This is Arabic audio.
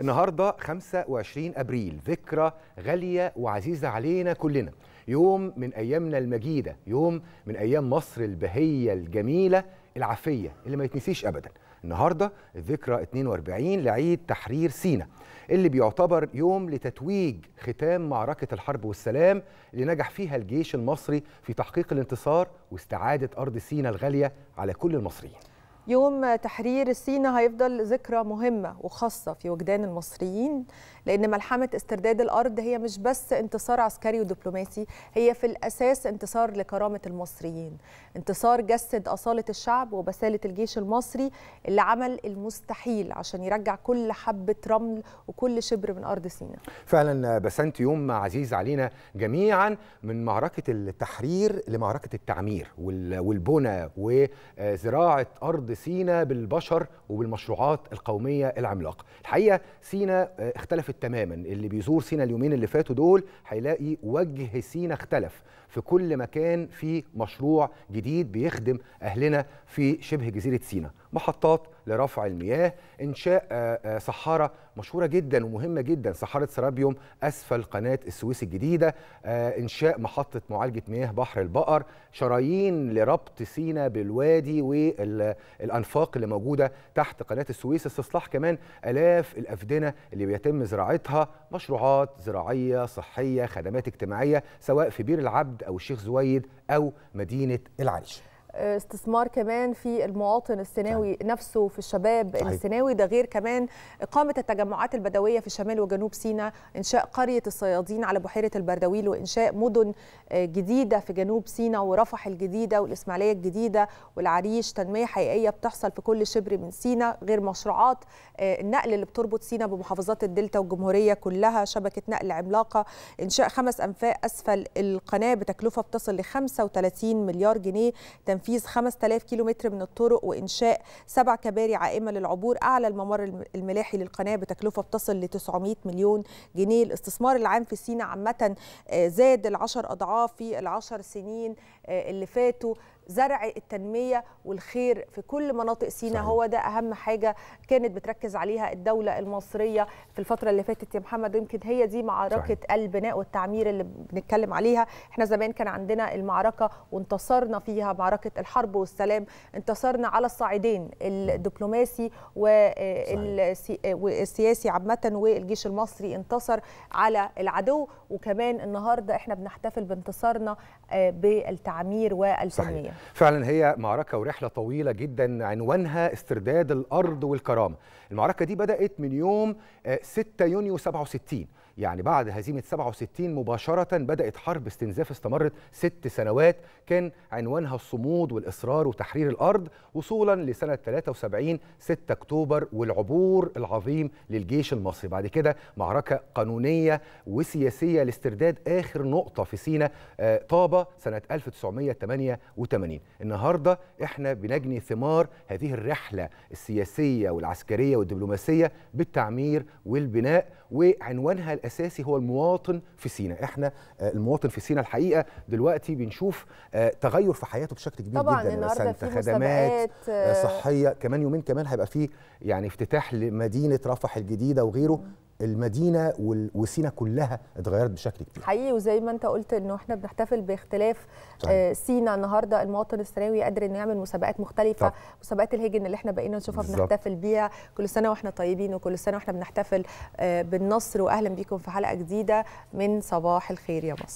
النهارده 25 ابريل ذكرى غاليه وعزيزه علينا كلنا يوم من ايامنا المجيده يوم من ايام مصر البهيه الجميله العافيه اللي ما يتنسيش ابدا النهارده الذكرى 42 لعيد تحرير سينا اللي بيعتبر يوم لتتويج ختام معركه الحرب والسلام اللي نجح فيها الجيش المصري في تحقيق الانتصار واستعاده ارض سينا الغاليه على كل المصريين يوم تحرير سينا هيفضل ذكرى مهمة وخاصة في وجدان المصريين لأن ملحمة استرداد الأرض هي مش بس انتصار عسكري ودبلوماسي هي في الأساس انتصار لكرامة المصريين انتصار جسد أصالة الشعب وبسالة الجيش المصري اللي عمل المستحيل عشان يرجع كل حبة رمل وكل شبر من أرض سينا فعلا بسنت يوم عزيز علينا جميعا من معركة التحرير لمعركة التعمير والبنى وزراعة أرض سينا بالبشر وبالمشروعات القوميه العملاقه الحقيقه سينا آه، اختلفت تماما اللي بيزور سينا اليومين اللي فاتوا دول هيلاقي وجه سينا اختلف في كل مكان في مشروع جديد بيخدم اهلنا في شبه جزيره سينا محطات لرفع المياه انشاء آه، آه، صحاره مشهوره جدا ومهمه جدا صحاره سرابيوم اسفل قناه السويس الجديده انشاء محطه معالجه مياه بحر البقر شرايين لربط سينا بالوادي وال الانفاق اللي موجوده تحت قناه السويس استصلاح كمان الاف الافدنه اللي بيتم زراعتها مشروعات زراعيه صحيه خدمات اجتماعيه سواء في بير العبد او الشيخ زويد او مدينه العريش آه، استثمار كمان في المواطن السيناوي نفسه في الشباب صحيح. السيناوي ده غير كمان إقامة التجمعات البدوية في شمال وجنوب سيناء إنشاء قرية الصيادين على بحيرة البردويل وإنشاء مدن آه، جديدة في جنوب سيناء ورفح الجديدة والإسماعيلية الجديدة والعريش تنمية حقيقية بتحصل في كل شبر من سيناء غير مشروعات آه، النقل اللي بتربط سيناء بمحافظات الدلتا والجمهورية كلها شبكة نقل عملاقة إنشاء خمس أنفاق أسفل القناة بتكلفة بتصل ل 35 مليار جنيه تنفيذ تنفيذ 5000 كيلومتر من الطرق وإنشاء سبع كباري عائمة للعبور أعلى الممر الملاحي للقناة بتكلفة بتصل ل 900 مليون جنيه الاستثمار العام في سينا عامة آه، زاد العشر أضعاف في العشر سنين آه، اللي فاتوا زرع التنميه والخير في كل مناطق سينا هو ده اهم حاجه كانت بتركز عليها الدوله المصريه في الفتره اللي فاتت يا محمد ويمكن هي دي معركه صحيح. البناء والتعمير اللي بنتكلم عليها احنا زمان كان عندنا المعركه وانتصرنا فيها معركه الحرب والسلام انتصرنا على الصعيدين الدبلوماسي والسياسي عامه والجيش المصري انتصر على العدو وكمان النهارده احنا بنحتفل بانتصارنا آه، بالتعمير والتنميه صحيح. فعلا هي معركة ورحلة طويلة جدا عنوانها استرداد الأرض والكرامة المعركة دي بدأت من يوم 6 آه، يونيو 67 يعني بعد هزيمة 67 مباشرة بدأت حرب استنزاف استمرت ست سنوات كان عنوانها الصمود والإصرار وتحرير الأرض وصولا لسنة 73 6 أكتوبر والعبور العظيم للجيش المصري بعد كده معركة قانونية وسياسية لاسترداد آخر نقطة في سينا آه، طابة سنة 1988 النهاردة احنا بنجني ثمار هذه الرحلة السياسية والعسكرية والدبلوماسية بالتعمير والبناء وعنوانها الاساسي هو المواطن في سينا احنا آه، المواطن في سينا الحقيقه دلوقتي بنشوف آه، تغير في حياته بشكل كبير طبعاً جدا النهارده في خدمات آه، صحيه كمان يومين كمان هيبقى في يعني افتتاح لمدينه رفح الجديده وغيره المدينه وسينا كلها اتغيرت بشكل كبير حقيقي وزي ما انت قلت انه احنا بنحتفل باختلاف آه، سينا النهارده المواطن الثانوي قادر انه يعمل مسابقات مختلفه طب. مسابقات الهجن اللي احنا بقينا نشوفها بالزبط. بنحتفل بيها كل سنه واحنا طيبين وكل سنه واحنا بنحتفل آه، بالنصر واهلا بيكم في حلقه جديده من صباح الخير يا مصر